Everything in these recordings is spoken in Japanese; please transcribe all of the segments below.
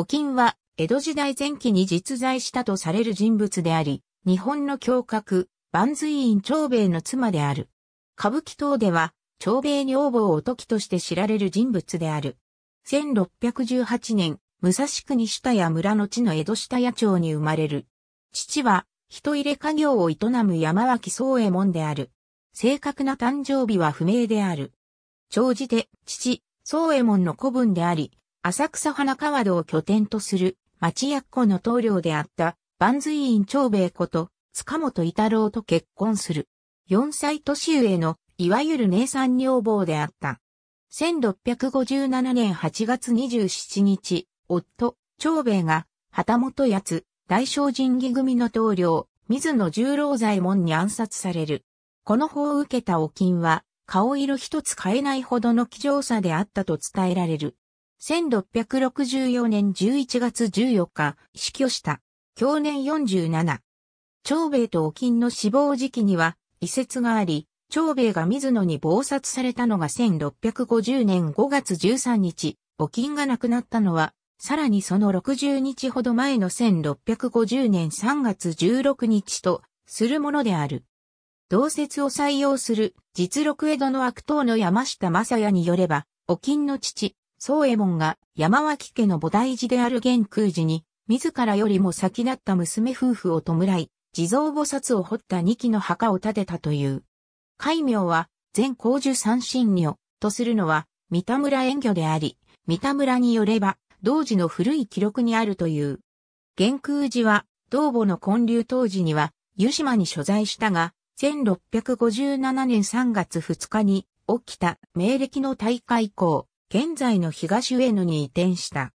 お金は、江戸時代前期に実在したとされる人物であり、日本の教閣、万随院長兵衛の妻である。歌舞伎等では、長兵衛女房おときとして知られる人物である。1618年、武蔵国下谷村の地の江戸下谷町に生まれる。父は、人入れ家業を営む山脇宗右衛門である。正確な誕生日は不明である。長じで、父、宗右衛門の子分であり、浅草花川戸を拠点とする町役子の棟梁であった万随院長兵衛こと、塚本伊太郎と結婚する。4歳年上の、いわゆる姉さん女房であった。1657年8月27日、夫、長兵衛が、旗本八大正神義組の棟梁、水野十郎左門に暗殺される。この法を受けたお金は、顔色一つ変えないほどの貴重さであったと伝えられる。1664年11月14日、死去した。去年47。長兵衛とお金の死亡時期には、遺説があり、長兵衛が水野に謀殺されたのが1650年5月13日、お金が亡くなったのは、さらにその60日ほど前の1650年3月16日と、するものである。同説を採用する、実録江戸の悪党の山下正也によれば、お金の父、宗右衛門が山脇家の菩提寺である玄空寺に、自らよりも先立った娘夫婦を弔い、地蔵菩薩を掘った二基の墓を建てたという。戒名は、全光樹三神女とするのは、三田村縁魚であり、三田村によれば、同時の古い記録にあるという。玄空寺は、道母の建立当時には、湯島に所在したが、1657年3月2日に起きた明暦の大火以降、現在の東上野に移転した。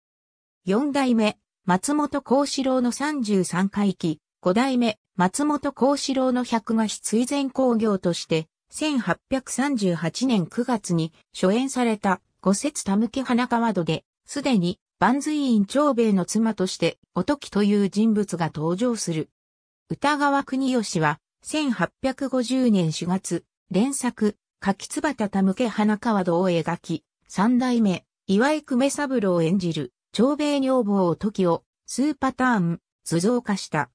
四代目、松本幸四郎の33回忌、五代目、松本幸四郎の百菓子追善工業として、1838年9月に初演された五節田向花川戸で、すでに万随院長兵衛の妻として、おときという人物が登場する。歌川国吉は、1850年4月、連作、柿椿田向け花川戸を描き、三代目、岩井久米三郎演じる、長兵衛女房時を、数パターン、図像化した。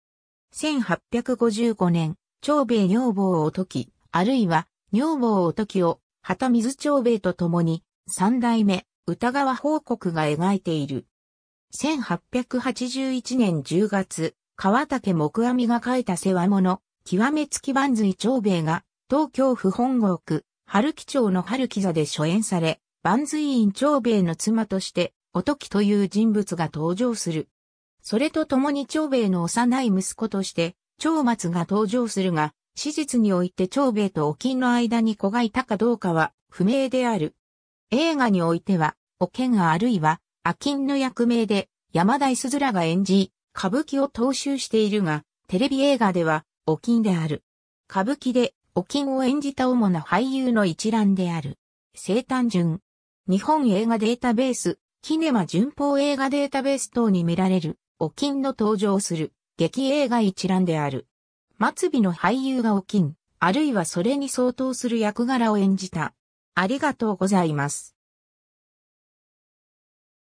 1855年、長兵衛女房時、あるいは、女房時を、畑水長兵衛と共に、三代目、歌川報告が描いている。1881年10月、川竹木阿弥が書いた世話物、極めつき万髄長兵衛が、東京府本郷区、春木町の春木座で初演され、万随院長兵衛の妻として、おときという人物が登場する。それと共に長兵衛の幼い息子として、長松が登場するが、史実において長兵衛とお金の間に子がいたかどうかは不明である。映画においては、お剣あるいは、あきんの役名で山田すずらが演じ、歌舞伎を踏襲しているが、テレビ映画では、お金である。歌舞伎で、お金を演じた主な俳優の一覧である。生誕順、日本映画データベース、キネマ旬報映画データベース等に見られる、お金の登場する、劇映画一覧である。末尾の俳優がお金、あるいはそれに相当する役柄を演じた。ありがとうございます。